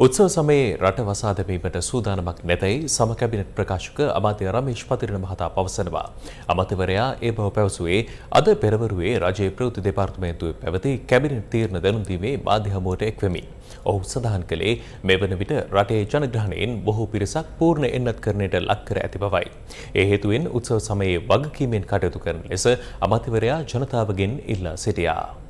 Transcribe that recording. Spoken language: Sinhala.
උත්සව සමයේ රට වසා දැමීමට සූදානමක් නැතැයි සම කැබිනට් ප්‍රකාශක අමාත්‍ය රමේෂ් පතිරණ මහතා පවසනවා. අමාත්‍යවරයා ඒ බව පැවසුවේ අද පෙරවරුවේ රජයේ ප්‍රවෘත්ති දෙපාර්තමේන්තුවේ පැවති කැබිනට් තීරණ දැනුම් දීමේ මාධ්‍ය හමුවට එක්වෙමි. ඔහු සඳහන් කළේ මේ වන විට රටේ ජනග්‍රහණයෙන් බොහෝ පිරිසක් පූර්ණ එන්නත්කරණයට ලක් කර ඇති බවයි. ඒ හේතුවෙන් උත්සව සමයේ වගකීමෙන් කටයුතු කරන ලෙස අමාත්‍යවරයා ජනතාවගෙන් ඉල්ලා සිටියා.